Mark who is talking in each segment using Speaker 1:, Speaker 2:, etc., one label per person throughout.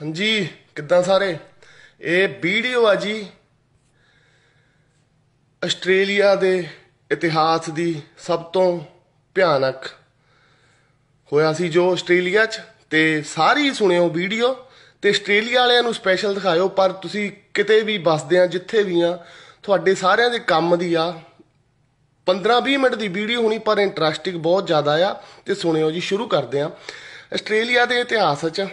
Speaker 1: ਹਾਂਜੀ ਕਿੱਦਾਂ ਸਾਰੇ ਇਹ ਵੀਡੀਓ ਆ ਜੀ ਆਸਟ੍ਰੇਲੀਆ ਦੇ ਇਤਿਹਾਸ ਦੀ ਸਭ ਤੋਂ ਭਿਆਨਕ ਹੋਇਆ ਸੀ ਜੋ ਆਸਟ੍ਰੇਲੀਆ 'ਚ ਤੇ ਸਾਰੀ ਸੁਣਿਓ ਵੀਡੀਓ ਤੇ ਆਸਟ੍ਰੇਲੀਆ ਵਾਲਿਆਂ ਨੂੰ ਸਪੈਸ਼ਲ ਦਿਖਾਇਓ ਪਰ ਤੁਸੀਂ ਕਿਤੇ ਵੀ ਬਸਦੇ ਆ ਜਿੱਥੇ ਵੀ ਆ ਤੁਹਾਡੇ ਸਾਰਿਆਂ ਦੇ ਕੰਮ ਦੀ ਆ 15-20 ਮਿੰਟ ਦੀ ਵੀਡੀਓ ਹੋਣੀ ਪਰ ਇੰਟਰਸਟਿੰਗ ਬਹੁਤ ਜ਼ਿਆਦਾ ਆ ਤੇ ਸੁਣਿਓ ਜੀ ਸ਼ੁਰੂ ਕਰਦੇ ਆ ਆਸਟ੍ਰੇਲੀਆ ਦੇ ਇਤਿਹਾਸ 'ਚ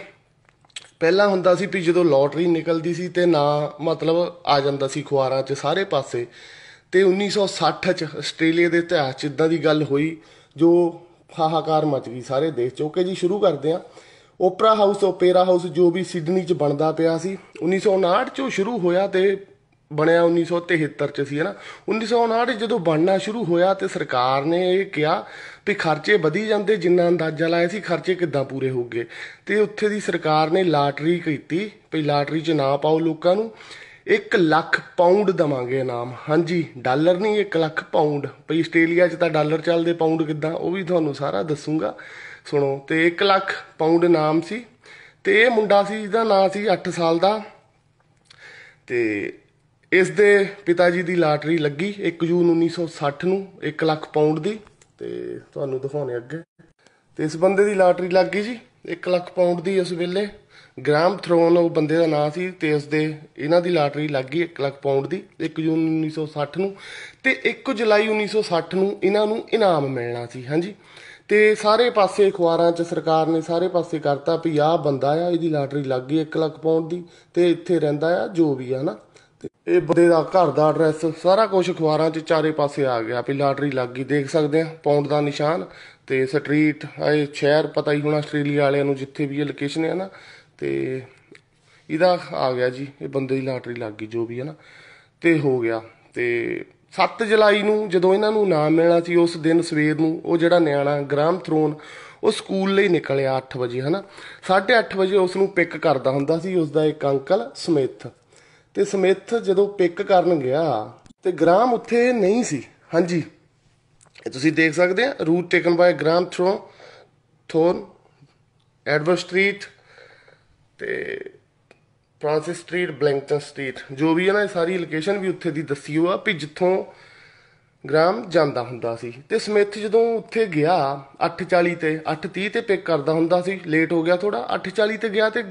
Speaker 1: ਪਹਿਲਾਂ ਹੁੰਦਾ ਸੀ ਵੀ ਜਦੋਂ ਲੋਟਰੀ ਨਿਕਲਦੀ ਸੀ ਤੇ ਨਾ ਮਤਲਬ ਆ ਜਾਂਦਾ ਸੀ ਖੁਆਰਾ 'ਚ ਸਾਰੇ ਪਾਸੇ ਤੇ 1960 'ਚ ਆਸਟ੍ਰੇਲੀਆ ਦੇ ਇਤਿਹਾਸ 'ਚ ਇਦਾਂ ਦੀ ਗੱਲ ਹੋਈ ਜੋ ਹਾਹਾਕਾਰ ਮਚ ਗਈ ਸਾਰੇ ਦੇਸ਼ 'ਚ ਕਿ ਜੀ ਸ਼ੁਰੂ ਕਰਦੇ ਆ ਓਪਰਾ ਹਾਊਸ ਓਪੇਰਾ ਹਾਊਸ ਜੋ ਵੀ ਸਿਡਨੀ 'ਚ ਬਣਦਾ ਪਿਆ ਸੀ 1959 'ਚ ਸ਼ੁਰੂ ਹੋਇਆ ਤੇ ਬਣਿਆ 1973 ਚ ਸੀ ਹੈ ਨਾ 1959 ਜਦੋਂ ਬਣਨਾ ਸ਼ੁਰੂ ਹੋਇਆ ਤੇ ਸਰਕਾਰ ਨੇ ਇਹ ਕਿਹਾ ਵੀ ਖਰਚੇ ਵਧੀ ਜਾਂਦੇ ਜਿੰਨਾ ਅੰਦਾਜ਼ਾ ਲਾਇਆ ਸੀ ਖਰਚੇ ਕਿੱਦਾਂ ਪੂਰੇ ਹੋਗੇ ਤੇ ਉੱਥੇ ਦੀ ਸਰਕਾਰ ਨੇ ਲਾਟਰੀ ਕੀਤੀ ਵੀ ਲਾਟਰੀ 'ਚ ਨਾ ਪਾਓ ਲੋਕਾਂ ਨੂੰ 1 ਲੱਖ ਪਾਉਂਡ ਦਵਾਂਗੇ ਇਨਾਮ ਹਾਂਜੀ ਡਾਲਰ ਨਹੀਂ 1 ਲੱਖ ਪਾਉਂਡ ਭਈ ਆਸਟ੍ਰੇਲੀਆ 'ਚ ਤਾਂ ਡਾਲਰ ਚੱਲਦੇ ਪਾਉਂਡ ਕਿੱਦਾਂ ਉਹ ਵੀ ਤੁਹਾਨੂੰ ਸਾਰਾ ਦੱਸੂਗਾ ਸੁਣੋ ਤੇ 1 ਲੱਖ ਪਾਉਂਡ ਨਾਮ ਸੀ ਤੇ ਇਹ ਮੁੰਡਾ ਸੀ ਜਿਹਦਾ ਨਾਂ ਸੀ 8 ਸਾਲ ਦਾ ਤੇ ਇਸ ਦੇ ਪਿਤਾ ਜੀ ਦੀ ਲਾਟਰੀ ਲੱਗੀ 1 ਜੂਨ 1960 ਨੂੰ 1 ਲੱਖ ਪਾਉਂਡ ਦੀ ਤੇ ਤੁਹਾਨੂੰ ਦਿਖਾਉਣੇ ਅੱਗੇ ਤੇ ਇਸ ਬੰਦੇ ਦੀ ਲਾਟਰੀ ਲੱਗ ਗਈ ਜੀ 1 ਲੱਖ ਪਾਉਂਡ ਦੀ ਉਸ ਵੇਲੇ ਗ੍ਰਾਮ ਥਰੋਨ ਉਹ ਬੰਦੇ ਦਾ ਨਾਮ ਸੀ ਤੇ ਇਸ ਦੇ ਇਹਨਾਂ ਦੀ ਲਾਟਰੀ ਲੱਗ ਗਈ 1 ਲੱਖ ਪਾਉਂਡ ਦੀ 1 ਜੂਨ 1960 ਨੂੰ ਤੇ 1 ਜੁਲਾਈ 1960 ਨੂੰ ਇਹਨਾਂ ਨੂੰ ਇਨਾਮ ਮਿਲਣਾ ਸੀ ਹਾਂਜੀ ਤੇ ਸਾਰੇ ਪਾਸੇ ਅਖਬਾਰਾਂ 'ਚ ਸਰਕਾਰ ਨੇ ਸਾਰੇ ਪਾਸੇ ਕਰਤਾ ਵੀ ਆਹ ਬੰਦਾ ਆ ਇਹਦੀ ਲਾਟਰੀ ਲੱਗ ਗਈ 1 ਲੱਖ ਪਾਉਂਡ ਦੀ ਤੇ ਇੱਥੇ ਰਹਿੰਦਾ ਆ ਜੋ ਵੀ ਆ ਨਾ ਇਹ ਬੰਦੇ ਦਾ ਘਰ ਦਾ ਐਡਰੈਸ ਸਾਰਾ ਕੁਝ ਅਖਬਾਰਾਂ 'ਚ ਚਾਰੇ ਪਾਸੇ ਆ ਗਿਆ ਵੀ ਲਾਟਰੀ ਲੱਗ ਗਈ ਦੇਖ ਸਕਦੇ ਆ ਪੌਂਡ ਦਾ ਨਿਸ਼ਾਨ ਤੇ ਸਟਰੀਟ ਇਹ ਸ਼ਹਿਰ ਪਤਾ ਹੀ ਹੋਣਾ ਆਸਟ੍ਰੇਲੀਆ ਵਾਲਿਆਂ ਨੂੰ ਜਿੱਥੇ ਵੀ ਇਹ ਲੋਕੇਸ਼ਨ ਹੈ ਨਾ ਤੇ ਇਹਦਾ ਆ ਗਿਆ ਜੀ ਇਹ ਬੰਦੇ ਦੀ ਲਾਟਰੀ ਲੱਗ ਗਈ ਜੋ ਵੀ ਹੈ ਨਾ ਤੇ ਹੋ ਗਿਆ ਤੇ 7 ਜੁਲਾਈ ਨੂੰ ਜਦੋਂ ਇਹਨਾਂ ਨੂੰ ਨਾਮ ਮਿਲਣਾ ਸੀ ਉਸ ਦਿਨ ਸਵੇਰ ਨੂੰ ਉਹ ਜਿਹੜਾ ਨਿਆਣਾ ਗ੍ਰਾਮ ਥਰੋਨ ਉਹ ਸਕੂਲ ਲਈ ਨਿਕਲਿਆ 8 ਵਜੇ ਹਨਾ 8:30 ਵਜੇ ਉਸ ਨੂੰ ਪਿਕ ਕਰਦਾ ਹੁੰਦਾ ਸੀ ਉਸ ਦਾ ਇੱਕ ਅੰਕਲ ਸਮਿਥ ਤੇ ਸਮਿਥ ਜਦੋਂ ਪਿਕ ਕਰਨ ਗਿਆ ਤੇ ਗ੍ਰਾਮ ਉੱਥੇ ਨਹੀਂ ਸੀ ਹਾਂਜੀ ਇਹ ਤੁਸੀਂ ਦੇਖ ਸਕਦੇ ਆ route taken by Graham through Thorn Edward Street ਤੇ ਫ੍ਰਾਂਸਿਸ ਸਟਰੀਟ ਬਲੈਂਕਟਨ ਸਟਰੀਟ ਜੋ ਵੀ ਹੈ ਨਾ ਇਹ ਸਾਰੀ ਲੋਕੇਸ਼ਨ ਵੀ ਉੱਥੇ ਦੀ ਦੱਸੀ ਹੋਆ ਵੀ ਜਿੱਥੋਂ ਗ੍ਰਾਮ ਜਾਂਦਾ ਹੁੰਦਾ ਸੀ ਤੇ ਸਮਿਥ ਜਦੋਂ ਉੱਥੇ ਗਿਆ 8:40 ਤੇ 8:30 ਤੇ ਪਿਕ ਕਰਦਾ ਹੁੰਦਾ ਸੀ ਲੇਟ ਹੋ ਗਿਆ ਥੋੜਾ 8:40 ਤੇ ਗਿਆ ਤੇ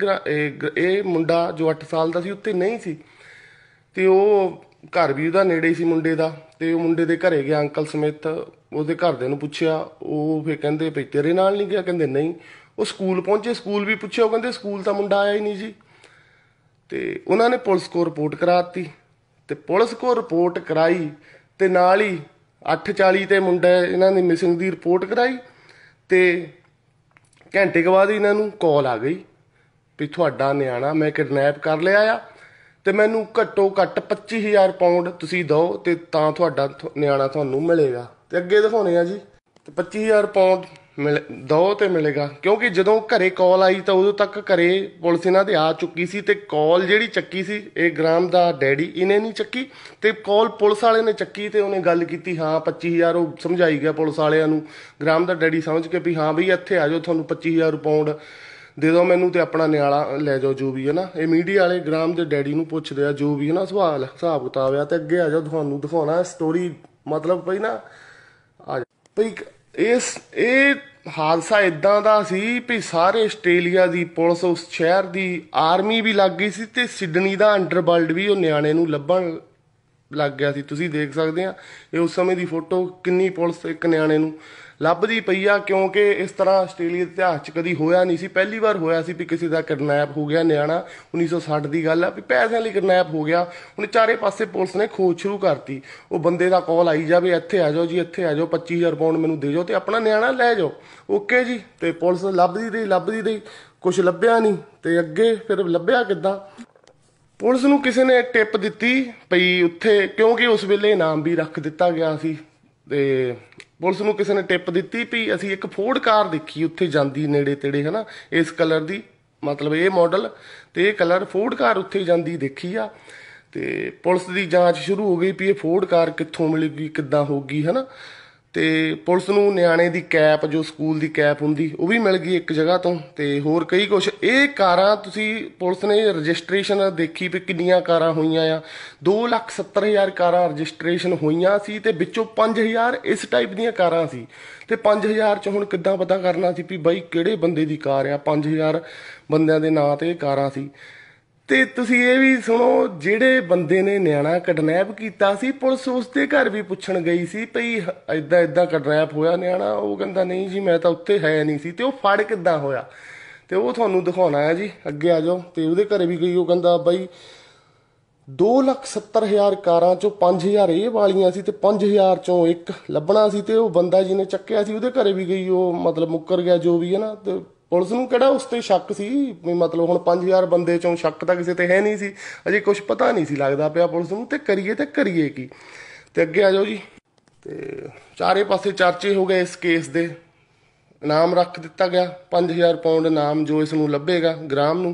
Speaker 1: ਇਹ ਮੁੰਡਾ ਜੋ 8 ਸਾਲ ਦਾ ਸੀ ਉੱਥੇ ਨਹੀਂ ਸੀ ਤੇ ਉਹ ਘਰ ਵੀ ਉਹਦਾ ਨੇੜੇ ਸੀ ਮੁੰਡੇ ਦਾ ਤੇ ਉਹ ਮੁੰਡੇ ਦੇ ਘਰੇ ਗਿਆ ਅੰਕਲ ਸਮਿਥ ਉਹਦੇ ਦੇ ਨੂੰ ਪੁੱਛਿਆ ਉਹ ਫੇ ਕਹਿੰਦੇ ਵੀ ਤੇਰੇ ਨਾਲ ਨਹੀਂ ਗਿਆ ਕਹਿੰਦੇ ਨਹੀਂ ਉਹ ਸਕੂਲ ਪਹੁੰਚੇ ਸਕੂਲ ਵੀ ਪੁੱਛਿਆ ਉਹ ਕਹਿੰਦੇ ਸਕੂਲ ਤਾਂ ਮੁੰਡਾ ਆਇਆ ਹੀ ਨਹੀਂ ਜੀ ਤੇ ਉਹਨਾਂ ਨੇ ਪੁਲਿਸ ਕੋ ਰਿਪੋਰਟ ਕਰਾ ਦਿੱਤੀ ਤੇ ਪੁਲਿਸ ਕੋ ਰਿਪੋਰਟ ਕਰਾਈ ਤੇ ਨਾਲ ਹੀ 8:40 ਤੇ ਮੁੰਡਾ ਇਹਨਾਂ ਦੀ ਮਿਸਿੰਗ ਦੀ ਰਿਪੋਰਟ ਕਰਾਈ ਤੇ ਘੰਟੇ ਕੁ ਬਾਅਦ ਇਹਨਾਂ ਨੂੰ ਕਾਲ ਆ ਗਈ ਵੀ ਤੁਹਾਡਾ ਨਿਆਣਾ ਮੈਂ ਕਿਡਨੈਪ ਕਰ ਲਿਆ ਆ ਤੇ ਮੈਨੂੰ ਘੱਟੋ ਘੱਟ 25000 ਪਾਉਂਡ ਤੁਸੀਂ ਦਿਓ ਤੇ ਤਾਂ ਤੁਹਾਡਾ ਨਿਆਣਾ ਤੁਹਾਨੂੰ ਮਿਲੇਗਾ ਤੇ ਅੱਗੇ ਦਿਖਾਉਣੇ ਆ ਜੀ ਤੇ 25000 ਪਾਉਂਡ ਮਿਲ ਦੋ ਤੇ ਮਿਲੇਗਾ ਕਿਉਂਕਿ ਜਦੋਂ ਘਰੇ ਕਾਲ ਆਈ ਤਾਂ ਉਦੋਂ ਤੱਕ ਘਰੇ ਪੁਲਿਸ ਇਹਨਾਂ ਦੇ ਆ ਚੁੱਕੀ ਸੀ ਤੇ ਕਾਲ ਜਿਹੜੀ ਚੱਕੀ ਸੀ ਇਹ ਗ੍ਰਾਮ ਦਾ ਡੈਡੀ ਇਹਨੇ ਨਹੀਂ ਚੱਕੀ ਤੇ ਕਾਲ ਪੁਲਿਸ ਵਾਲੇ ਨੇ ਚੱਕੀ ਤੇ ਉਹਨੇ ਗੱਲ ਕੀਤੀ ਹਾਂ 25000 ਉਹ ਸਮਝਾਈ ਗਿਆ ਪੁਲਿਸ ਵਾਲਿਆਂ ਨੂੰ ਗ੍ਰਾਮ ਦਾ ਡੈਡੀ ਸਮਝ ਕੇ ਵੀ ਹਾਂ ਵੀ ਇੱਥੇ ਆ ਜਾਓ ਤੁਹਾਨੂੰ 25000 ਪਾਉਂਡ ਦੇ ਦੋ ਮੈਨੂੰ ਤੇ ਆਪਣਾ ਨਿਆਲਾ ਲੈ ਜਾਓ ਜੋ ਵੀ ਹੈ ਨਾ ਇਹ ਮੀਡੀਆ ਵਾਲੇ ਗ੍ਰਾਮ ਦੇ ਡੈਡੀ ਨੂੰ ਪੁੱਛਦੇ ਆ ਜੋ ਵੀ ਹੈ ਨਾ ਸਵਾਲ ਹਿਸਾਬ ਕਿਤਾਬ ਆ ਤੇ ਅੱਗੇ ਆ ਜਾਓ ਤੁਹਾਨੂੰ ਦਿਖਾਉਣਾ ਸਟੋਰੀ ਮਤਲਬ ਪਈ ਨਾ ਆ ਜਾ ਇਸ ਇਹ ਹਾਦਸਾ ਇਦਾਂ ਦਾ ਸੀ ਵੀ ਸਾਰੇ ਆਸਟ੍ਰੇਲੀਆ ਦੀ ਪੁਲਿਸ ਉਸ ਸ਼ਹਿਰ ਦੀ ਆਰਮੀ ਵੀ ਲੱਗ ਗਈ ਸੀ ਤੇ ਸਿਡਨੀ ਦਾ ਅੰਡਰਵਰਲਡ ਵੀ ਉਹ ਨਿਆਣੇ ਨੂੰ ਲੱਭਣ ਲੱਗ ਗਿਆ ਸੀ ਤੁਸੀਂ ਦੇਖ ਸਕਦੇ ਆ ਇਹ ਉਸ ਸਮੇਂ ਦੀ ਫੋਟੋ ਕਿੰਨੀ ਪੁਲਿਸ ਇੱਕ ਨਿਆਣੇ ਨੂੰ ਲੱਭਦੀ ਪਈ ਆ ਕਿਉਂਕਿ ਇਸ ਤਰ੍ਹਾਂ ਆਸਟ੍ਰੇਲੀਆ ਦੇ ਇਤਿਹਾਸ 'ਚ ਕਦੀ ਹੋਇਆ ਨਹੀਂ ਸੀ ਪਹਿਲੀ ਵਾਰ ਹੋਇਆ ਸੀ ਵੀ ਕਿਸੇ ਦਾ ਕਿਡਨੈਪ ਹੋ ਗਿਆ ਨਿਆਣਾ 1960 ਦੀ ਗੱਲ ਆ ਵੀ ਪੈਸਿਆਂ ਲਈ ਕਿਡਨੈਪ ਹੋ ਗਿਆ ਹੁਣ ਚਾਰੇ ਪਾਸੇ ਪੁਲਿਸ ਨੇ ਖੋਜ ਸ਼ੁਰੂ ਕਰਤੀ ਉਹ ਬੰਦੇ ਦਾ ਕਾਲ ਆਈ ਜਾਵੇ ਇੱਥੇ ਆ ਜਾਓ ਜੀ ਇੱਥੇ ਆ ਜਾਓ 25000 ਪਾਉਂਡ ਮੈਨੂੰ ਦੇ ਜਾਓ ਤੇ ਆਪਣਾ ਨਿਆਣਾ ਲੈ ਜਾਓ ਓਕੇ ਜੀ ਤੇ ਪੁਲਿਸ ਲੱਭਦੀ ਰਹੀ ਲੱਭਦੀ ਰਹੀ ਕੁਝ ਲੱਭਿਆ ਨਹੀਂ ਤੇ ਅੱਗੇ ਫਿਰ ਲੱਭਿਆ ਕਿੱਦਾਂ ਪੁਲਿਸ ਨੂੰ ਕਿਸੇ ਨੇ ਟਿਪ ਦਿੱਤੀ ਪਈ ਉੱਥੇ ਕਿਉਂਕਿ ਉਸ ਵੇਲੇ ਨਾਮ ਵੀ ਰੱਖ ਦਿੱਤਾ ਗਿਆ ਸੀ ਤੇ ਪੁਲਿਸ ਨੂੰ ਕਿਸੇ ਨੇ ਟਿਪ ਦਿੱਤੀ ਵੀ ਅਸੀਂ ਇੱਕ ਫੋਰਡ ਕਾਰ ਦੇਖੀ ਉੱਥੇ ਜਾਂਦੀ ਨੇੜੇ ਤੇੜੇ ਹਨਾ ਇਸ ਕਲਰ ਦੀ ਮਤਲਬ ਇਹ ਮਾਡਲ ਤੇ ਇਹ ਕਲਰ ਫੋਰਡ ਕਾਰ ਉੱਥੇ ਜਾਂਦੀ ਦੇਖੀ ਆ ਤੇ ਪੁਲਿਸ ਦੀ ਜਾਂਚ ਸ਼ੁਰੂ ਹੋ ਗਈ ਵੀ ਇਹ ਫੋਰਡ ਕਾਰ ਕਿੱਥੋਂ ਮਿਲੇਗੀ ਕਿੱਦਾਂ ਹੋਗੀ ਹਨਾ ਤੇ ਪੁਲਿਸ ਨੂੰ ਨਿਆਣੇ ਦੀ ਕੈਪ ਜੋ ਸਕੂਲ ਦੀ ਕੈਪ ਹੁੰਦੀ ਉਹ ਵੀ ਮਿਲ ਗਈ ਇੱਕ ਜਗ੍ਹਾ ਤੋਂ ਤੇ ਹੋਰ ਕਈ ਕੁਝ ਇਹ ਕਾਰਾਂ ਤੁਸੀਂ ਪੁਲਿਸ ਨੇ ਰਜਿਸਟ੍ਰੇਸ਼ਨ ਦੇਖੀ ਵੀ ਕਿੰਨੀਆਂ ਕਾਰਾਂ ਹੋਈਆਂ ਆ 270000 ਕਾਰਾਂ ਰਜਿਸਟ੍ਰੇਸ਼ਨ ਹੋਈਆਂ ਸੀ ਤੇ ਵਿੱਚੋਂ 5000 ਇਸ ਟਾਈਪ ਦੀਆਂ ਕਾਰਾਂ ਸੀ ਤੇ 5000 ਚ ਹੁਣ ਕਿੱਦਾਂ ਪਤਾ ਕਰਨਾ ਸੀ ਵੀ ਬਾਈ ਕਿਹੜੇ ਬੰਦੇ ਦੀ ਕਾਰ ਆ 5000 ਬੰਦਿਆਂ ਦੇ ਨਾਂ ਤੇ ਕਾਰਾਂ ਸੀ ਤੇ ਤੁਸੀਂ ਇਹ ਵੀ ਸੁਣੋ ਜਿਹੜੇ ਬੰਦੇ ਨੇ ਨਿਆਣਾ ਕਡਨੈਪ ਕੀਤਾ ਸੀ ਪੁਲਿਸ ਉਸ ਦੇ ਘਰ ਵੀ ਪੁੱਛਣ ਗਈ ਸੀ ਭਈ ਐਦਾਂ ਐਦਾਂ ਕਡਨੈਪ ਹੋਇਆ ਨਿਆਣਾ ਉਹ ਕਹਿੰਦਾ ਨਹੀਂ ਜੀ ਮੈਂ ਤਾਂ ਉੱਥੇ ਹੈ ਨਹੀਂ ਸੀ ਤੇ ਉਹ ਫੜ ਕਿੱਦਾਂ ਹੋਇਆ ਤੇ ਉਹ ਤੁਹਾਨੂੰ ਦਿਖਾਉਣਾ ਹੈ ਜੀ ਅੱਗੇ ਆ ਜਾਓ ਤੇ ਉਹਦੇ ਘਰੇ ਵੀ ਗਈ ਉਹ ਕਹਿੰਦਾ ਬਾਈ 270000 ਕਾਰਾਂ ਚੋਂ 5000 ਇਹ ਵਾਲੀਆਂ ਸੀ ਤੇ 5000 ਚੋਂ ਇੱਕ ਲੱਭਣਾ ਸੀ ਤੇ ਉਹ ਬੰਦਾ ਜਿਹਨੇ ਚੱਕਿਆ ਸੀ ਉਹਦੇ ਘਰੇ ਵੀ ਗਈ ਉਹ ਮਤਲਬ ਮੁੱਕਰ ਗਿਆ ਜੋ ਵੀ ਹੈ ਨਾ ਤੇ ਪੁਲਿਸ ਨੂੰ ਕਿਹੜਾ ਉਸ ਤੇ ਸ਼ੱਕ ਸੀ ਵੀ ਮਤਲਬ ਹੁਣ 5000 ਬੰਦੇ ਚੋਂ ਸ਼ੱਕ ਤਾਂ ਕਿਸੇ ਤੇ ਹੈ ਨਹੀਂ ਸੀ ਅਜੇ ਕੁਝ ਪਤਾ ਨਹੀਂ ਸੀ ਲੱਗਦਾ ਪਿਆ ਪੁਲਿਸ ਨੂੰ ਤੇ ਕਰੀਏ ਤੇ ਕਰੀਏ ਕੀ ਤੇ ਅੱਗੇ ਆ ਜਾਓ ਜੀ ਤੇ ਚਾਰੇ ਪਾਸੇ ਚਰਚੇ ਹੋ ਗਏ ਇਸ ਕੇਸ ਦੇ ਇਨਾਮ ਰੱਖ ਦਿੱਤਾ ਗਿਆ 5000 ਪਾਉਂਡ ਇਨਾਮ ਜੋ ਇਸ ਨੂੰ ਲੱਭੇਗਾ ਗ੍ਰਾਮ ਨੂੰ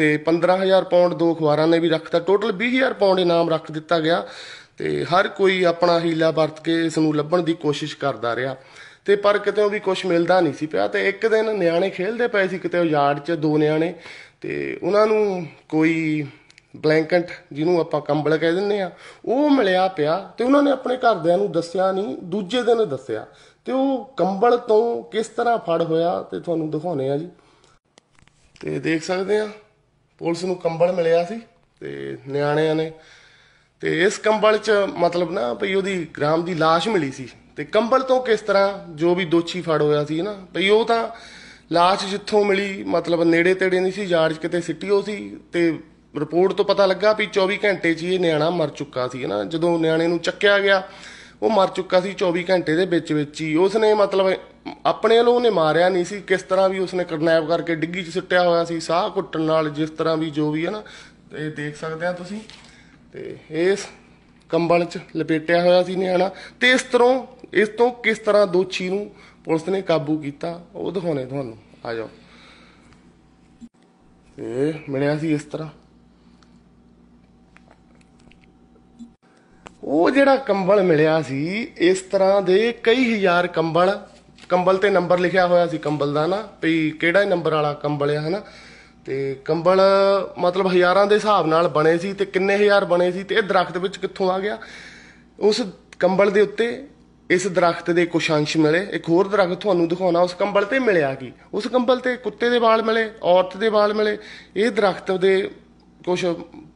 Speaker 1: ਤੇ 15000 ਪਾਉਂਡ ਦੋ ਅਖਬਾਰਾਂ ਨੇ ਵੀ ਰੱਖਤਾ ਟੋਟਲ 20000 ਪਾਉਂਡ ਇਨਾਮ ਰੱਖ ਦਿੱਤਾ ਗਿਆ ਤੇ ਹਰ ਕੋਈ ਆਪਣਾ ਹੀਲਾ ਵਰਤ ਕੇ ਇਸ ਨੂੰ ਲੱਭਣ ਦੀ ਕੋਸ਼ਿਸ਼ ਕਰਦਾ ਰਿਹਾ ਤੇ ਪਰ ਕਿਤੇ ਉਹ ਵੀ ਕੁਝ ਮਿਲਦਾ ਨਹੀਂ ਸੀ ਪਿਆ ਤੇ ਇੱਕ ਦਿਨ ਨਿਆਣੇ ਖੇਲਦੇ ਪਏ ਸੀ ਕਿਤੇ ਉਹ ਯਾਰਡ 'ਚ ਦੋ ਨਿਆਣੇ ਤੇ ਉਹਨਾਂ ਨੂੰ ਕੋਈ ਬਲੈਂਕਟ ਜਿਹਨੂੰ ਆਪਾਂ ਕੰਬਲ ਕਹਿ ਦਿੰਦੇ ਆ ਉਹ ਮਿਲਿਆ ਪਿਆ ਤੇ ਉਹਨਾਂ ਨੇ ਆਪਣੇ ਘਰਦਿਆਂ ਨੂੰ ਦੱਸਿਆ ਨਹੀਂ ਦੂਜੇ ਦਿਨ ਦੱਸਿਆ ਤੇ ਉਹ ਕੰਬਲ ਤੋਂ ਕਿਸ ਤਰ੍ਹਾਂ ਫੜ ਹੋਇਆ ਤੇ ਤੁਹਾਨੂੰ ਦਿਖਾਉਨੇ ਆ ਜੀ ਤੇ ਦੇਖ ਸਕਦੇ ਆ ਪੁਲਿਸ ਨੂੰ ਕੰਬਲ ਮਿਲਿਆ ਸੀ ਤੇ ਨਿਆਣਿਆਂ ਨੇ ਤੇ ਇਸ ਕੰਬਲ 'ਚ ਮਤਲਬ ਨਾ ਭਈ ਉਹਦੀ ਗ੍ਰਾਮ ਦੀ লাশ ਮਿਲੀ ਸੀ ਤੇ ਕੰਬਲ ਤੋਂ ਕਿਸ ਤਰ੍ਹਾਂ ਜੋ ਵੀ ਦੋਚੀ ਫੜ ਹੋਇਆ ਸੀ ਨਾ ਭਈ ਉਹ ਤਾਂ ਲਾਸ਼ ਜਿੱਥੋਂ ਮਿਲੀ ਮਤਲਬ ਨੇੜੇ ਤੇੜੇ ਨਹੀਂ ਸੀ ਯਾਰਜ ਕਿਤੇ ਸਿੱਟੀ ਹੋ ਸੀ ਤੇ ਰਿਪੋਰਟ ਤੋਂ ਪਤਾ ਲੱਗਾ ਵੀ 24 ਘੰਟੇ 'ਚ ਇਹ ਨਿਆਣਾ ਮਰ ਚੁੱਕਾ ਸੀ ਨਾ ਜਦੋਂ ਨਿਆਣੇ ਨੂੰ ਚੱਕਿਆ ਗਿਆ ਉਹ ਮਰ ਚੁੱਕਾ ਸੀ 24 ਘੰਟੇ ਦੇ ਵਿੱਚ ਵਿੱਚ ਹੀ ਉਸਨੇ ਮਤਲਬ ਆਪਣੇ ਵੱਲੋਂ ਉਹਨੇ ਮਾਰਿਆ ਨਹੀਂ ਸੀ ਕਿਸ ਤਰ੍ਹਾਂ ਵੀ ਉਸਨੇ ਕਰਨੈਪ ਕਰਕੇ ਡਿੱਗੀ 'ਚ ਸੁੱਟਿਆ ਹੋਇਆ ਸੀ ਸਾਹ ਘੁੱਟਣ ਨਾਲ ਜਿਸ ਤਰ੍ਹਾਂ ਵੀ ਜੋ ਵੀ ਹੈ ਨਾ ਇਹ ਦੇਖ ਸਕਦੇ ਆ ਤੁਸੀਂ ਤੇ ਇਸ ਕੰਬਲ 'ਚ ਲਪੇਟਿਆ ਹੋਇਆ ਸੀ ਨਿਆਣਾ ਤੇ ਇਸ ਤਰ੍ਹਾਂ ਇਸ ਤੋਂ ਕਿਸ ਤਰ੍ਹਾਂ ਦੋਛੀ ਨੂੰ ਪੁਲਿਸ ਨੇ ਕਾਬੂ ਕੀਤਾ ਉਹ ਦਿਖਾਉਣੇ ਤੁਹਾਨੂੰ ਆ ਜਾਓ ਤੇ ਮਿਲਿਆ ਸੀ ਇਸ ਤਰ੍ਹਾਂ ਉਹ ਜਿਹੜਾ ਕੰਬਲ ਮਿਲਿਆ ਸੀ ਇਸ ਤਰ੍ਹਾਂ ਦੇ ਕਈ ਹਜ਼ਾਰ ਕੰਬਲ ਕੰਬਲ ਤੇ ਨੰਬਰ ਲਿਖਿਆ ਹੋਇਆ ਸੀ ਕੰਬਲ ਦਾ ਨਾ ਵੀ ਕਿਹੜਾ ਨੰਬਰ ਵਾਲਾ ਕੰਬਲ ਹੈ ਹਨਾ ਤੇ ਕੰਬਲ ਮਤਲਬ ਹਜ਼ਾਰਾਂ ਦੇ ਹਿਸਾਬ ਨਾਲ ਬਣੇ ਸੀ ਤੇ ਕਿੰਨੇ ਹਜ਼ਾਰ ਬਣੇ ਸੀ ਤੇ ਇਹ ਦਰਖਤ ਵਿੱਚ ਕਿੱਥੋਂ ਆ ਗਿਆ ਉਸ ਕੰਬਲ ਦੇ ਉੱਤੇ ਇਸ ਦਰਖਤ ਦੇ ਕੁਝ ਅੰਸ਼ ਮਿਲੇ ਇੱਕ ਹੋਰ ਦਰਖਤ ਤੁਹਾਨੂੰ ਦਿਖਾਉਣਾ ਉਸ ਕੰਬਲ ਤੇ ਮਿਲਿਆ ਕੀ ਉਸ ਕੰਬਲ ਤੇ ਕੁੱਤੇ ਦੇ ਵਾਲ ਮਿਲੇ ਔਰਤ ਦੇ ਵਾਲ ਮਿਲੇ ਇਹ ਦਰਖਤ ਦੇ ਕੁਝ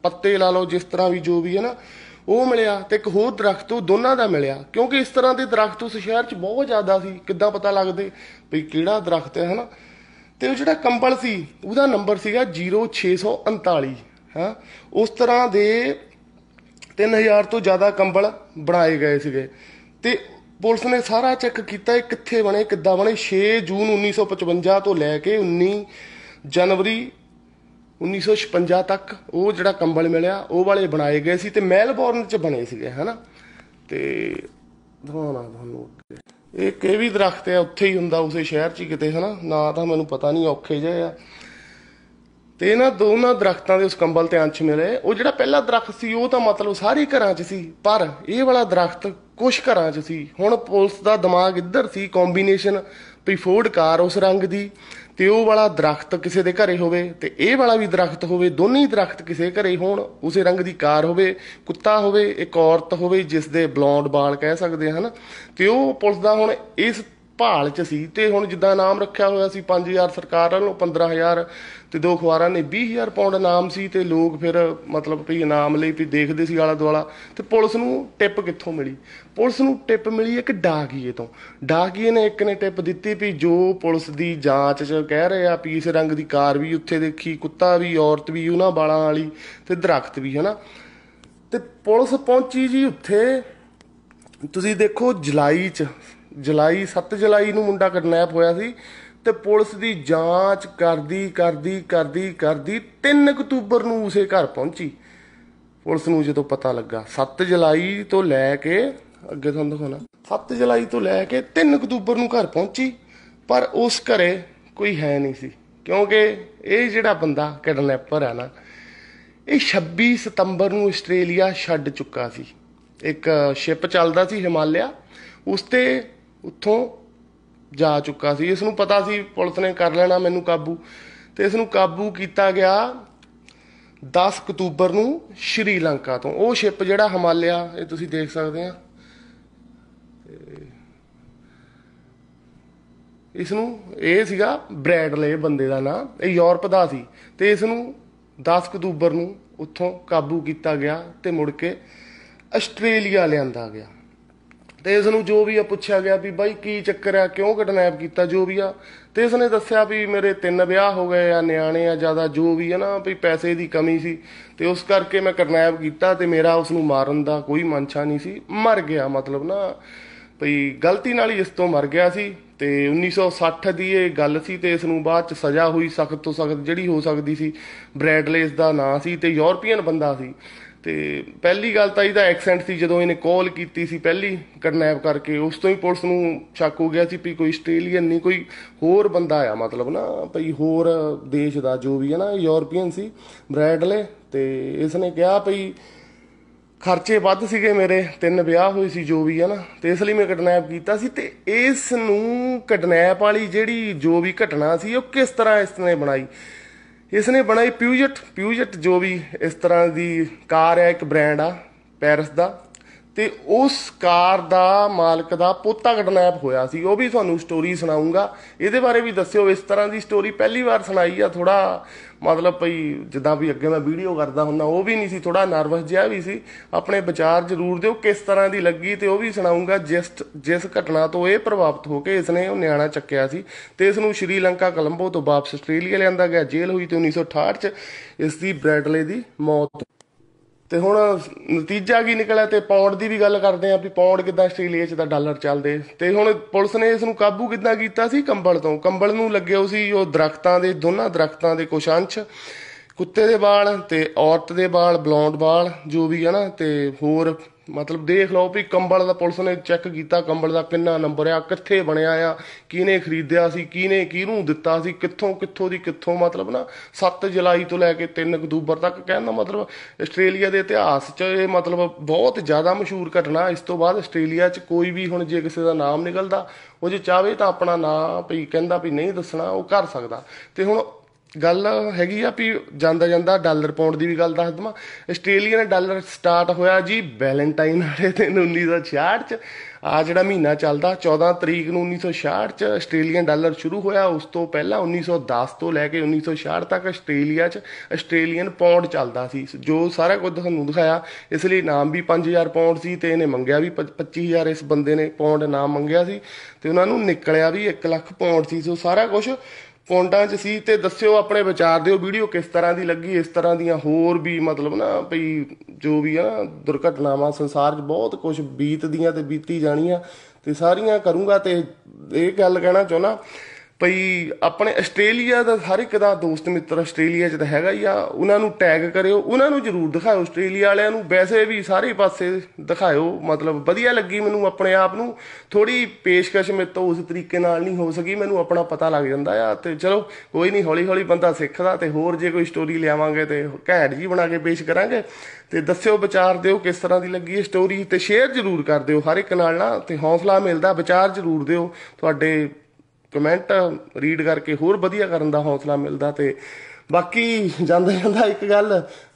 Speaker 1: ਪੱਤੇ ਲਾ ਲਓ ਜਿਸ ਤਰ੍ਹਾਂ ਵੀ ਜੋ ਵੀ ਹੈ ਨਾ ਉਹ ਮਿਲਿਆ ਤੇ ਇੱਕ ਹੋਰ ਦਰਖਤ ਉਹ ਦੋਨਾਂ ਦਾ ਮਿਲਿਆ ਕਿਉਂਕਿ ਇਸ ਤਰ੍ਹਾਂ ਦੇ ਦਰਖਤ ਉਸ ਸ਼ਹਿਰ 'ਚ ਬਹੁਤ ਜ਼ਿਆਦਾ ਸੀ ਕਿੱਦਾਂ ਪਤਾ ਲੱਗਦੇ ਵੀ ਕਿਹੜਾ ਦਰਖਤ ਹੈ ਹਨਾ ਤੇ ਉਹ ਜਿਹੜਾ ਕੰਬਲ ਸੀ ਉਹਦਾ ਨੰਬਰ ਸੀਗਾ 0649 ਹਾਂ ਉਸ ਤਰ੍ਹਾਂ ਦੇ 3000 ਤੋਂ ਜ਼ਿਆਦਾ ਕੰਬਲ ਬਣਾਏ ਗਏ ਸੀਗੇ ਤੇ ਪੁਲਿਸ ਨੇ ਸਾਰਾ ਚੈੱਕ ਕੀਤਾ ਇਹ ਕਿੱਥੇ ਬਣੇ ਕਿੱਦਾਂ ਬਣੇ 6 ਜੂਨ 1955 ਤੋਂ ਲੈ ਕੇ 19 ਜਨਵਰੀ 1956 ਤੱਕ ਉਹ ਜਿਹੜਾ ਕੰਬਲ ਮਿਲਿਆ ਉਹ ਵਾਲੇ ਬਣਾਏ ਗਏ ਸੀ ਤੇ ਮੈਲਬੌਰਨ 'ਚ ਬਣੇ ਸੀਗੇ ਹਨਾ ਤੇ ਦਿਖਾਉਣਾ ਤੁਹਾਨੂੰ ਅੱਗੇ ਇਹ ਕੇ ਵੀ ਦਰਖਤ ਹੈ ਉੱਥੇ ਹੀ ਹੁੰਦਾ ਉਸੇ ਸ਼ਹਿਰ 'ਚ ਕਿਤੇ ਹਨਾ ਨਾ ਤਾਂ ਮੈਨੂੰ ਪਤਾ ਨਹੀਂ ਔਖੇ ਜੇ ਆ ਤੇ ਇਹਨਾਂ ਦੋਨਾਂ ਦਰਖਤਾਂ ਦੇ ਉਸ ਕੰਬਲ ਤੇ ਅੰਛ ਮਿਲੇ ਉਹ ਜਿਹੜਾ ਪਹਿਲਾ ਦਰਖਤ ਸੀ ਉਹ ਤਾਂ ਮਤਲਬ ਸਾਰੇ ਘਰਾਂ 'ਚ ਸੀ ਪਰ ਇਹ ਵਾਲਾ ਦਰਖਤ ਕੁਝ ਘਰਾਂ 'ਚ ਸੀ ਹੁਣ ਪੁਲਿਸ ਦਾ ਦਿਮਾਗ ਇੱਧਰ ਸੀ ਕੰਬੀਨੇਸ਼ਨ ਵੀ ਫੋਰਡ ਕਾਰ ਉਸ ਰੰਗ ਦੀ ਤੇ ਉਹ ਵਾਲਾ ਦਰਖਤ ਕਿਸੇ ਦੇ ਘਰੇ ਹੋਵੇ ਤੇ ਇਹ ਵਾਲਾ ਵੀ ਦਰਖਤ ਹੋਵੇ ਦੋਨੇ ਦਰਖਤ ਕਿਸੇ ਘਰੇ ਹੋਣ ਉਸੇ ਰੰਗ ਦੀ ਕਾਰ ਹੋਵੇ ਕੁੱਤਾ ਹੋਵੇ ਇੱਕ ਔਰਤ ਹੋਵੇ ਜਿਸ ਦੇ ਬਲੌਂਡ ਵਾਲ ਕਹਿ ਸਕਦੇ ਹਨ ਤੇ ਉਹ ਪੁਲਿਸ ਦਾ ਹੁਣ ਇਸ ਭਾਲ 'ਚ ਸੀ ਤੇ ਹੁਣ ਜਿੱਦਾਂ ਨਾਮ ਰੱਖਿਆ ਹੋਇਆ ਸੀ 5000 ਸਰਕਾਰ ਵੱਲੋਂ 15000 ਤੇ ਦੋ ਖਵਾਰਾਂ ਨੇ 20000 ਪਾਉਂਡ ਨਾਮ ਸੀ ਤੇ ਲੋਕ ਫਿਰ ਮਤਲਬ ਵੀ ਇਨਾਮ ਲਈ ਵੀ ਦੇਖਦੇ ਸੀ ਆਲਾ ਦੁਆਲਾ ਤੇ ਪੁਲਿਸ ਨੂੰ ਟਿਪ ਕਿੱਥੋਂ ਮਿਲੀ ਪੁਲਿਸ ਨੂੰ ਟਿਪ ਮਿਲੀ ਇੱਕ ਡਾਕੀਏ ਤੋਂ ਡਾਕੀਏ ਨੇ ਇੱਕ ਨੇ ਟਿਪ ਦਿੱਤੀ ਵੀ ਜੋ ਪੁਲਿਸ ਦੀ ਜਾਂਚ 'ਚ ਕਹਿ ਰਹੇ ਆ ਪੀਸ ਰੰਗ ਦੀ ਕਾਰ ਵੀ ਉੱਥੇ ਦੇਖੀ ਕੁੱਤਾ ਵੀ ਔਰਤ ਵੀ ਉਹਨਾਂ ਵਾਲਾਂ ਵਾਲੀ ਤੇ ਦਰਖਤ ਵੀ ਹਨਾ ਤੇ ਪੁਲਿਸ ਪਹੁੰਚੀ ਜੀ ਉੱਥੇ ਤੁਸੀਂ ਦੇਖੋ ਜੁਲਾਈ 'ਚ ਜੁਲਾਈ 7 ਜੁਲਾਈ ਨੂੰ ਮੁੰਡਾ ਕਿਡਨੈਪ ਹੋਇਆ ਸੀ ਤੇ ਪੁਲਿਸ ਦੀ ਜਾਂਚ ਕਰਦੀ ਕਰਦੀ ਕਰਦੀ ਕਰਦੀ 3 ਅਕਤੂਬਰ ਨੂੰ ਉਸੇ ਘਰ ਪਹੁੰਚੀ ਪੁਲਿਸ ਨੂੰ ਜਦੋਂ ਪਤਾ ਲੱਗਾ 7 ਜੁਲਾਈ ਤੋਂ ਲੈ ਕੇ ਅੱਗੇ ਤੁਹਾਨੂੰ ਦਿਖਾਉਣਾ 7 ਜੁਲਾਈ ਤੋਂ ਲੈ ਕੇ 3 ਅਕਤੂਬਰ ਨੂੰ ਘਰ ਪਹੁੰਚੀ ਪਰ ਉਸ ਘਰੇ ਕੋਈ ਹੈ ਨਹੀਂ ਸੀ ਕਿਉਂਕਿ ਇਹ ਜਿਹੜਾ ਬੰਦਾ ਕਿਡਨੈਪਰ ਹੈ ਨਾ ਇਹ 26 ਸਤੰਬਰ ਨੂੰ ਆਸਟ੍ਰੇਲੀਆ ਛੱਡ ਚੁੱਕਾ ਸੀ ਇੱਕ ਸ਼ਿਪ ਚੱਲਦਾ ਸੀ ਹਿਮਾਲਿਆ ਉਸ ਤੇ ਉੱਥੋਂ ਜਾ ਚੁੱਕਾ ਸੀ ਇਸ ਨੂੰ ਪਤਾ ਸੀ ਪੁਲਿਸ ਨੇ ਕਰ ਲੈਣਾ ਮੈਨੂੰ ਕਾਬੂ ਤੇ ਇਸ ਨੂੰ ਕਾਬੂ ਕੀਤਾ ਗਿਆ 10 ਅਕਤੂਬਰ ਨੂੰ ਸ਼੍ਰੀਲੰਕਾ ਤੋਂ ਉਹ ਸ਼ਿਪ ਜਿਹੜਾ ਹਿਮਾਲਿਆ ਇਹ ਤੁਸੀਂ ਦੇਖ ਸਕਦੇ ਆ ਇਸ ਨੂੰ ਇਹ ਸੀਗਾ ਬ੍ਰੈਡਲੇ ਬੰਦੇ ਦਾ ਨਾਮ ਇਹ ਯੂਰਪ ਦਾ ਸੀ ਤੇ ਇਸ ਨੂੰ 10 ਅਕਤੂਬਰ ਨੂੰ ਉੱਥੋਂ ਕਾਬੂ ਕੀਤਾ ਗਿਆ ਤੇ ਮੁੜ ਕੇ ਆਸਟ੍ਰੇਲੀਆ ਲਿਆਂਦਾ ਗਿਆ ਤੇ ਇਸ ਨੂੰ ਜੋ ਵੀ ਆ ਪੁੱਛਿਆ ਗਿਆ ਵੀ ਬਾਈ ਕੀ ਚੱਕਰ ਆ ਕਿਉਂ ਕਿਡਨੈਪ ਕੀਤਾ ਜੋ ਵੀ ਆ ਤੇ ਇਸ ਨੇ ਦੱਸਿਆ ਵੀ ਮੇਰੇ ਤਿੰਨ ਵਿਆਹ ਹੋ ਗਏ ਆ ਨਿਆਣੇ ਆ ਜਿਆਦਾ ਜੋ ਵੀ ਆ ਨਾ ਵੀ ਪੈਸੇ ਦੀ ਕਮੀ ਸੀ ਤੇ ਉਸ ਕਰਕੇ ਮੈਂ ਕਿਡਨੈਪ ਕੀਤਾ ਤੇ ਮੇਰਾ ਉਸ ਨੂੰ ਮਾਰਨ ਦਾ ਕੋਈ ਮਨਸ਼ਾ ਨਹੀਂ ਸੀ ਮਰ ਗਿਆ ਮਤਲਬ ਨਾ ਵੀ ਗਲਤੀ ਨਾਲ ਹੀ ਇਸ ਤੋਂ ਮਰ ਗਿਆ ਸੀ ਤੇ 1960 ਦੀ ਇਹ ਗੱਲ ਸੀ ਤੇ ਇਸ ਨੂੰ ਬਾਅਦ ਚ ਸਜ਼ਾ ਹੋਈ ਸਖਤ ਤੋਂ ਸਖਤ ਜਿਹੜੀ ਹੋ ਸਕਦੀ ਸੀ ਬ੍ਰੈਡਲੇਸ ਦਾ ਨਾਂ ਸੀ ਤੇ ਯੂਰਪੀਅਨ ਬੰਦਾ ਸੀ ਤੇ ਪਹਿਲੀ ਗੱਲ ਤਾਂ ਇਹਦਾ ਐਕਸੈਂਟ ਸੀ ਜਦੋਂ ਇਹਨੇ ਕਾਲ ਕੀਤੀ ਸੀ ਪਹਿਲੀ ਕਿਡਨੈਪ ਕਰਕੇ ਉਸ ਤੋਂ ਹੀ ਪੁਲਿਸ ਨੂੰ ਸ਼ੱਕ ਹੋ ਗਿਆ ਸੀ ਵੀ ਕੋਈ ਆਸਟ੍ਰੇਲੀਅਨ ਨਹੀਂ ਕੋਈ ਹੋਰ ਬੰਦਾ ਆ ਮਤਲਬ ਨਾ ਭਈ ਹੋਰ ਦੇਸ਼ ਦਾ ਜੋ ਵੀ ਹੈ ਨਾ ਯੂਰੋਪੀਅਨ ਸੀ ਬ੍ਰੈਡਲੇ ਤੇ ਇਸ ਨੇ ਕਿਹਾ ਭਈ ਖਰਚੇ ਵੱਧ ਸੀਗੇ ਮੇਰੇ ਤਿੰਨ ਵਿਆਹ ਹੋਏ ਸੀ ਜੋ ਵੀ ਹੈ ਨਾ ਤੇ ਇਸ ਲਈ ਮੈਂ ਕਿਡਨੈਪ ਕੀਤਾ ਸੀ ਤੇ ਇਸ ਨੂੰ ਕਿਡਨੈਪ ਵਾਲੀ ਜਿਹੜੀ ਜੋ ਵੀ ਘਟਨਾ ਸੀ ਉਹ ਕਿਸ ਤਰ੍ਹਾਂ ਇਸ ਨੇ ਬਣਾਈ ਇਸ ਨੇ ਬਣਾਈ ਪਿਊਜਟ ਪਿਊਜਟ ਜੋ ਵੀ ਇਸ ਤਰ੍ਹਾਂ ਦੀ ਕਾਰ ਹੈ ਇੱਕ ਬ੍ਰਾਂਡ ਆ ਪੈਰਿਸ ਦਾ ਤੇ ਉਸ ਕਾਰ ਦਾ ਮਾਲਕ ਦਾ ਪੋਤਾ ਕਿਡਨੈਪ ਹੋਇਆ ਸੀ ਉਹ ਵੀ ਤੁਹਾਨੂੰ ਸਟੋਰੀ ਸੁਣਾਉਂਗਾ ਇਹਦੇ ਬਾਰੇ ਵੀ ਦੱਸਿਓ ਇਸ ਤਰ੍ਹਾਂ ਦੀ ਸਟੋਰੀ ਪਹਿਲੀ ਵਾਰ ਸੁਣਾਈ ਆ ਥੋੜਾ ਮਤਲਬ ਭਈ ਜਿੱਦਾਂ ਵੀ ਅੱਗੇ ਮੈਂ ਵੀਡੀਓ ਕਰਦਾ ਹੁੰਦਾ ਉਹ ਵੀ ਨਹੀਂ ਸੀ ਥੋੜਾ ਨਰਵਸ ਜਿਹਾ ਵੀ ਸੀ ਆਪਣੇ ਵਿਚਾਰ ਜ਼ਰੂਰ ਦਿਓ ਕਿਸ ਤਰ੍ਹਾਂ ਦੀ ਲੱਗੀ ਤੇ ਉਹ ਵੀ ਸੁਣਾਉਂਗਾ ਜਿਸ ਜਿਸ ਘਟਨਾ ਤੋਂ ਇਹ ਪ੍ਰਭਾਵਿਤ ਹੋ ਕੇ ਇਸਨੇ ਉਹ ਨਿਆਣਾ ਚੱਕਿਆ ਸੀ ਤੇ ਇਸ ਨੂੰ ਸ਼੍ਰੀਲੰਕਾ ਕਲੰਬੋ ਤੋਂ ਵਾਪਸ ਆਸਟ੍ਰੇਲੀਆ ਲਿਆਂਦਾ ਗਿਆ ਜੇਲ੍ਹ ਹੋਈ ਤੇ 1968 ਚ ਇਸ ਦੀ ਬ੍ਰੈਡਲੇ ਦੀ ਮੌਤ ਤੇ ਹੁਣ ਨਤੀਜਾ ਕੀ ਨਿਕਲਿਆ ਤੇ ਪੌਂਡ ਦੀ ਵੀ ਗੱਲ ਕਰਦੇ ਆਂ ਵੀ ਪੌਂਡ ਕਿਦਾਂ ਆਸਟ੍ਰੇਲੀਆ 'ਚ ਤਾਂ ਡਾਲਰ ਚੱਲਦੇ ਤੇ ਹੁਣ ਪੁਲਿਸ ਨੇ ਇਸ ਨੂੰ ਕਾਬੂ ਕਿਦਾਂ ਕੀਤਾ ਸੀ ਕੰਬਲ ਤੋਂ ਕੰਬਲ ਨੂੰ ਲੱਗਿਆ ਸੀ ਉਹ ਦਰਖਤਾਂ ਦੇ ਦੋਨਾਂ ਦਰਖਤਾਂ ਦੇ ਕੁਛ ਅੰਸ਼ ਕੁੱਤੇ ਦੇ ਵਾਲ ਤੇ ਔਰਤ ਦੇ ਵਾਲ ਬਲੌਂਡ ਵਾਲ ਜੋ ਵੀ ਹੈ ਨਾ ਤੇ ਹੋਰ ਮਤਲਬ ਦੇਖ ਲਓ ਵੀ ਕੰਬਲ ਦਾ ਪੁਲਿਸ ਨੇ ਚੈੱਕ ਕੀਤਾ ਕੰਬਲ ਦਾ ਕਿੰਨਾ ਨੰਬਰ ਆ ਕਿੱਥੇ ਬਣਿਆ ਆ ਕਿਹਨੇ ਖਰੀਦਿਆ ਸੀ ਕਿਹਨੇ ਕਿਹਨੂੰ ਦਿੱਤਾ ਸੀ ਕਿੱਥੋਂ ਕਿੱਥੋਂ ਦੀ ਕਿੱਥੋਂ ਮਤਲਬ ਨਾ 7 ਜੁਲਾਈ ਤੋਂ ਲੈ ਕੇ 3 ਅਕਤੂਬਰ ਤੱਕ ਕਹਿਣ ਦਾ ਮਤਲਬ ਆਸਟ੍ਰੇਲੀਆ ਦੇ ਇਤਿਹਾਸ 'ਚ ਇਹ ਮਤਲਬ ਬਹੁਤ ਜ਼ਿਆਦਾ ਮਸ਼ਹੂਰ ਘਟਨਾ ਇਸ ਤੋਂ ਬਾਅਦ ਆਸਟ੍ਰੇਲੀਆ 'ਚ ਕੋਈ ਵੀ ਹੁਣ ਜੇ ਕਿਸੇ ਦਾ ਨਾਮ ਨਿਕਲਦਾ ਉਹ ਜੇ ਚਾਵੇ ਤਾਂ ਆਪਣਾ ਨਾਂ ਵੀ ਕਹਿੰਦਾ ਵੀ ਨਹੀਂ ਦੱਸਣਾ ਉਹ ਕਰ ਸਕਦਾ ਤੇ ਹੁਣ ਗੱਲ ਹੈਗੀ ਆ ਵੀ ਜਾਂਦਾ ਜਾਂਦਾ ਡਾਲਰ ਪਾਉਂਡ ਦੀ ਵੀ ਗੱਲ ਦੱਸ ਦਵਾਂ ਆਸਟ੍ਰੇਲੀਅਨ ਡਾਲਰ ਸਟਾਰਟ ਹੋਇਆ ਜੀ ਵੈਲੈਂਟਾਈਨ ਵਾਲੇ ਦਿਨ 1966 ਚ ਆ ਜਿਹੜਾ ਮਹੀਨਾ ਚੱਲਦਾ 14 ਤਰੀਕ ਨੂੰ 1966 ਚ ਆਸਟ੍ਰੇਲੀਅਨ ਡਾਲਰ ਸ਼ੁਰੂ ਹੋਇਆ ਉਸ ਤੋਂ ਪਹਿਲਾਂ 1910 ਤੋਂ ਲੈ ਕੇ 1966 ਤੱਕ ਆਸਟ੍ਰੇਲੀਆ ਚ ਆਸਟ੍ਰੇਲੀਅਨ ਪਾਉਂਡ ਚੱਲਦਾ ਸੀ ਜੋ ਸਾਰਾ ਕੁਝ ਤੁਹਾਨੂੰ ਦਿਖਾਇਆ ਇਸ ਲਈ ਨਾਮ ਵੀ 5000 ਪਾਉਂਡ ਸੀ ਤੇ ਇਹਨੇ ਮੰਗਿਆ ਵੀ 25000 ਇਸ ਬੰਦੇ ਨੇ ਪਾਉਂਡ ਨਾਮ ਮੰਗਿਆ ਸੀ ਤੇ ਉਹਨਾਂ ਨੂੰ ਨਿਕਲਿਆ ਵੀ 1 ਲੱਖ ਪਾਉਂਡ ਸੀ ਸੋ ਸਾਰਾ ਕੁਝ ਫੋਂਟਾਂ 'ਚ ਸੀ ਤੇ ਦੱਸਿਓ ਆਪਣੇ ਵਿਚਾਰ ਦਿਓ ਵੀਡੀਓ ਕਿਸ ਤਰ੍ਹਾਂ ਦੀ ਲੱਗੀ ਇਸ ਤਰ੍ਹਾਂ ਦੀਆਂ ਹੋਰ ਵੀ ਮਤਲਬ ਨਾ ਭਈ ਜੋ ਵੀ ਆ ਦੁਰਘਟਨਾਵਾਂ ਸੰਸਾਰ 'ਚ ਬਹੁਤ ਕੁਝ ਬੀਤਦੀਆਂ ਤੇ ਬੀਤੀ ਜਾਣੀਆਂ ਤੇ ਸਾਰੀਆਂ ਕਰੂੰਗਾ ਤੇ ਇਹ ਗੱਲ ਕਹਿਣਾ ਚਾਹਣਾ ਭਈ ਆਪਣੇ ਆਸਟ੍ਰੇਲੀਆ ਦਾ ਹਰ ਇੱਕ ਦਾ ਦੋਸਤ ਮਿੱਤਰ ਆਸਟ੍ਰੇਲੀਆ 'ਚ ਤਾਂ ਹੈਗਾ ਹੀ ਆ ਉਹਨਾਂ ਨੂੰ ਟੈਗ ਕਰਿਓ ਉਹਨਾਂ ਨੂੰ ਜ਼ਰੂਰ ਦਿਖਾਓ ਆਸਟ੍ਰੇਲੀਆ ਵਾਲਿਆਂ ਨੂੰ ਵੈਸੇ ਵੀ ਸਾਰੇ ਪਾਸੇ ਦਿਖਾਓ ਮਤਲਬ ਵਧੀਆ ਲੱਗੀ ਮੈਨੂੰ ਆਪਣੇ ਆਪ ਨੂੰ ਥੋੜੀ ਪੇਸ਼ਕਸ਼ ਮੇ ਤੋਂ ਉਸ ਤਰੀਕੇ ਨਾਲ ਨਹੀਂ ਹੋ ਸਕੀ ਮੈਨੂੰ ਆਪਣਾ ਪਤਾ ਲੱਗ ਜਾਂਦਾ ਆ ਤੇ ਚਲੋ ਕੋਈ ਨਹੀਂ ਹੌਲੀ ਹੌਲੀ ਬੰਦਾ ਸਿੱਖਦਾ ਤੇ ਹੋਰ ਜੇ ਕੋਈ ਸਟੋਰੀ ਲਿਆਵਾਂਗੇ ਤੇ ਘੈਂਟ ਜੀ ਬਣਾ ਕੇ ਪੇਸ਼ ਕਰਾਂਗੇ ਤੇ ਦੱਸਿਓ ਵਿਚਾਰ ਦਿਓ ਕਿਸ ਤਰ੍ਹਾਂ ਦੀ ਲੱਗੀ ਇਹ ਸਟੋਰੀ ਤੇ ਸ਼ੇਅਰ ਜ਼ਰੂਰ ਕਰ ਦਿਓ ਹਰ ਇੱਕ ਨਾਲ ਨਾ ਤੇ ਹੌਸਲਾ ਮਿਲਦਾ ਵਿਚਾਰ ਜ਼ਰੂਰ ਦਿਓ ਤੁਹਾਡੇ ਕਮੈਂਟ ਰੀਡ ਕਰਕੇ ਹੋਰ ਵਧੀਆ ਕਰਨ ਦਾ ਹੌਸਲਾ ਮਿਲਦਾ ਤੇ ਬਾਕੀ ਜਾਂਦਾ ਜਾਂਦਾ ਇੱਕ ਗੱਲ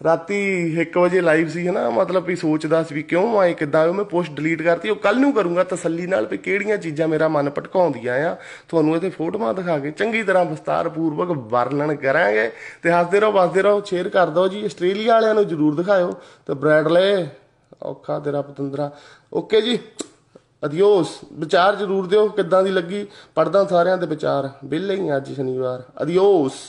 Speaker 1: ਰਾਤੀ 1 ਵਜੇ ਲਾਈਵ ਸੀ ਹਨਾ ਮਤਲਬ ਵੀ ਸੋਚਦਾ ਸੀ ਵੀ ਕਿਉਂ ਆਏ ਕਿੱਦਾਂ ਆਇਓ ਮੈਂ ਪੋਸਟ ਡਿਲੀਟ ਕਰਤੀ ਉਹ ਕੱਲ ਨੂੰ ਕਰੂੰਗਾ ਤਸੱਲੀ ਨਾਲ ਵੀ ਕਿਹੜੀਆਂ ਚੀਜ਼ਾਂ ਮੇਰਾ ਮਨ ਭਟਕਾਉਂਦੀਆਂ ਆ ਤੁਹਾਨੂੰ ਇਹਦੇ ਫੋਟੋਆਂ ਦਿਖਾ ਕੇ ਚੰਗੀ ਤਰ੍ਹਾਂ ਵਿਸਤਾਰਪੂਰਵਕ ਵਰਣਨ ਕਰਾਂਗੇ ਤੇ ਹੱਸਦੇ ਰਹੋ ਵਸਦੇ ਰਹੋ ਸ਼ੇਅਰ ਕਰ ਦਿਓ ਜੀ ਆਸਟ੍ਰੇਲੀਆ ਵਾਲਿਆਂ ਨੂੰ ਜਰੂਰ ਦਿਖਾਇਓ ਤੇ ਬ੍ਰੈਡਲੇ ਔਖਾ ਤੇਰਾ ਪਤੰਦਰਾ ਓਕੇ ਜੀ ਅਦਿਓਸ ਵਿਚਾਰ ਜ਼ਰੂਰ ਦਿਓ ਕਿੱਦਾਂ ਦੀ ਲੱਗੀ ਪੜਦਾ ਸਾਰਿਆਂ ਦੇ ਵਿਚਾਰ ਬਿੱਲੇ ਹੀ ਅੱਜ ਸ਼ਨੀਵਾਰ ਅਦਿਓਸ